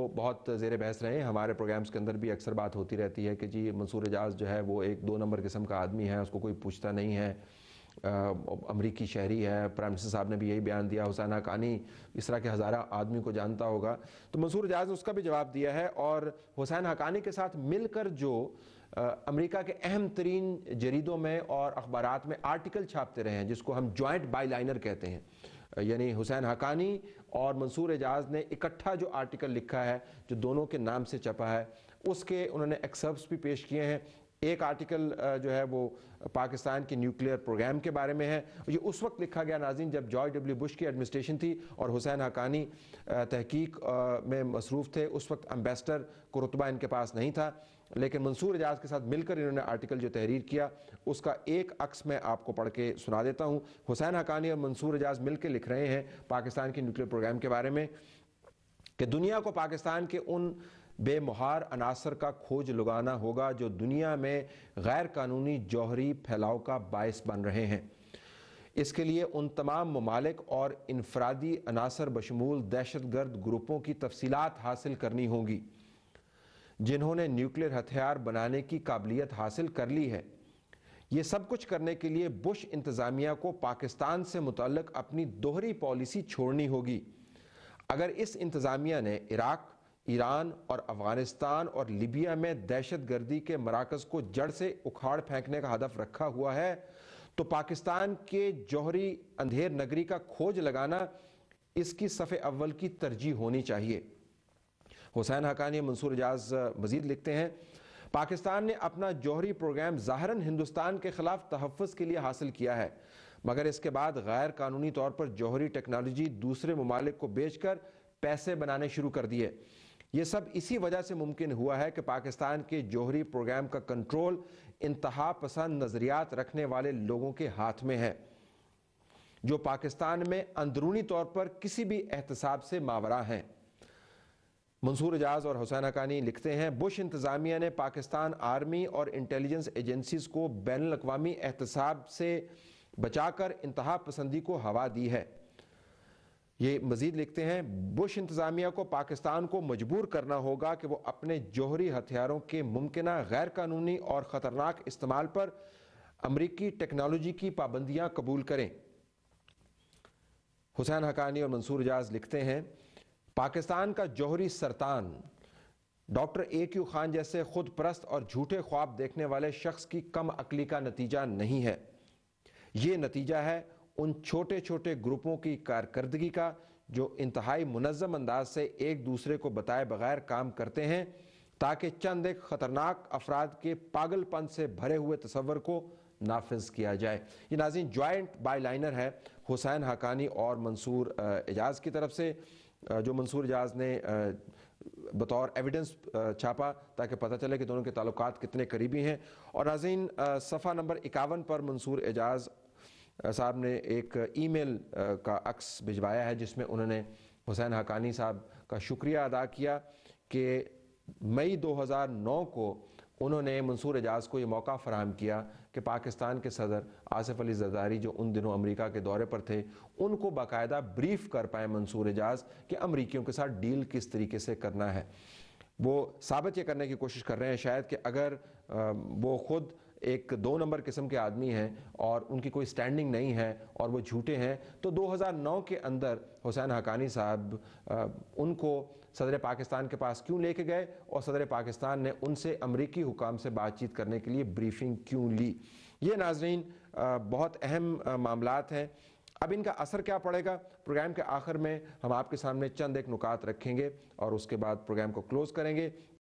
तो बहुत जेर बहस रहे हमारे प्रोग्राम्स के अंदर भी अक्सर बात होती रहती है कि जी मंसूर एजाज जो है वो एक दो नंबर किस्म का आदमी है उसको कोई पूछता नहीं है अमरीकी शहरी है प्राइम मिनिस्टर साहब ने भी यही बयान दिया हुसैना कानी इस तरह के हज़ारा आदमी को जानता होगा तो मंसूर एजाज ने उसका भी जवाब दिया है और हुसैन हकानी के साथ मिलकर जो अमेरिका के अहम तरीन जरीदों में और अखबार में आर्टिकल छापते रहे हैं जिसको हम जॉइंट बाई लाइनर कहते हैं यानी हुसैन हकानी और मंसूर एजाज ने इकट्ठा जो आर्टिकल लिखा है जो दोनों के नाम से छपा है उसके उन्होंने एक्सर्प्स भी पेश किए हैं एक आर्टिकल जो है वो पाकिस्तान के न्यूक्लियर प्रोग्राम के बारे में है ये उस वक्त लिखा गया नाजिन जब जॉर्ज डब्ल्यू बुश की एडमिनिस्ट्रेशन थी और हुसैन हकानी तहकीक में मसरूफ़ थे उस वक्त अम्बेसडर को रुतबा इनके पास नहीं था लेकिन मंसूर एजाज के साथ मिलकर इन्होंने आर्टिकल जो तहरीर किया उसका एक अक्स मैं आपको पढ़ के सुना देता हूँ हुसैन हकानी और मंसूर एजाज मिलकर लिख रहे हैं पाकिस्तान के न्यूक्लियर प्रोग्राम के बारे में कि दुनिया को पाकिस्तान के उन बेमहार अनासर का खोज लगाना होगा जो दुनिया में गैर कानूनी जौहरी फैलाव का बायस बन रहे हैं इसके लिए उन तमाम ममालिक और इनफरादी अनासर बशमूल दहशत गर्द ग्रुपों की तफसीत हासिल करनी होगी जिन्होंने न्यूक्लियर हथियार बनाने की काबिलियत हासिल कर ली है ये सब कुछ करने के लिए बुश इंतज़ामिया को पाकिस्तान से मुतल अपनी दोहरी पॉलिसी छोड़नी होगी अगर इस इंतज़ामिया ने इराक़ ईरान और अफगानिस्तान और लिबिया में दहशत गर्दी के मराकज को जड़ से उखाड़ फेंकने का हदफ रखा हुआ है तो पाकिस्तान के जौहरी अंधेर नगरी का खोज लगाना इसकी सफ़े अव्वल की तरजीह होनी चाहिए हुसैन हकानी मंसूर एजाज मजीद लिखते हैं पाकिस्तान ने अपना जौहरी प्रोग्राम ज़ाहरन हिंदुस्तान के ख़िलाफ़ तहफ़ के लिए हासिल किया है मगर इसके बाद गैर कानूनी तौर पर जौहरी टेक्नोलॉजी दूसरे ममालिक को बेचकर पैसे बनाने शुरू कर दिए ये सब इसी वजह से मुमकिन हुआ है कि पाकिस्तान के जोहरी प्रोग्राम का कंट्रोल इंतहा पसंद नज़रियात रखने वाले लोगों के हाथ में है जो पाकिस्तान में अंदरूनी तौर पर किसी भी एहतसाब से मावरा हैं मंसूर एजाज और हुसैन अकानी लिखते हैं बुश इंतज़ामिया ने पाकिस्तान आर्मी और इंटेलिजेंस एजेंसीज को बैन अवी एहतसाब से बचाकर इंतहा पसंदी को हवा दी है ये मजीद लिखते हैं बुश इंतज़ामिया को पाकिस्तान को मजबूर करना होगा कि वो अपने जौहरी हथियारों के मुमकिन गैर कानूनी और ख़तरनाक इस्तेमाल पर अमरीकी टेक्नोलॉजी की पाबंदियाँ कबूल करें हुसैन हकानी और मंसूर एजाज लिखते हैं पाकिस्तान का जौहरी सरतान डॉक्टर ए क्यू खान जैसे खुद परस्त और झूठे ख्वाब देखने वाले शख्स की कम अकली का नतीजा नहीं है ये नतीजा है उन छोटे छोटे ग्रुपों की कारकर्दगी का जो इंतहाई मुनज़म अंदाज से एक दूसरे को बताए बगैर काम करते हैं ताकि चंद एक ख़तरनाक अफराद के पागलपन से भरे हुए तस्वर को नाफज किया जाए ये नाजिन जॉइंट बाई लाइनर है हुसैन हकानी और मंसूर एजाज की तरफ से जो मंसूर एजाज ने बतौर एविडेंस छापा ताकि पता चले कि दोनों के ताल्लुक कितने करीबी हैं और नाजीन सफ़ा नंबर इक्यावन पर मंसूर एजाज साहब ने एक ईमेल का अक्स भिजवाया है जिसमें उन्होंने हुसैन हकानी साहब का शुक्रिया अदा किया कि मई 2009 को उन्होंने मंसूर एजाज को ये मौका फराहम किया कि पाकिस्तान के सदर आसिफ अली जदारी जो उन दिनों अमेरिका के दौरे पर थे उनको बाकायदा ब्रीफ कर पाए मंसूर एजाज कि अमरीकियों के साथ डील किस तरीके से करना है वो साबित ये करने की कोशिश कर रहे हैं शायद कि अगर वो ख़ुद एक दो नंबर किस्म के आदमी हैं और उनकी कोई स्टैंडिंग नहीं है और वो झूठे हैं तो 2009 के अंदर हुसैन हकानी साहब उनको सदर पाकिस्तान के पास क्यों लेके गए और सदर पाकिस्तान ने उनसे अमरीकी हुकाम से बातचीत करने के लिए ब्रीफिंग क्यों ली ये नाजरीन बहुत अहम मामला हैं अब इनका असर क्या पड़ेगा प्रोग्राम के आखिर में हम आपके सामने चंद एक नुकात रखेंगे और उसके बाद प्रोग्राम को क्लोज़ करेंगे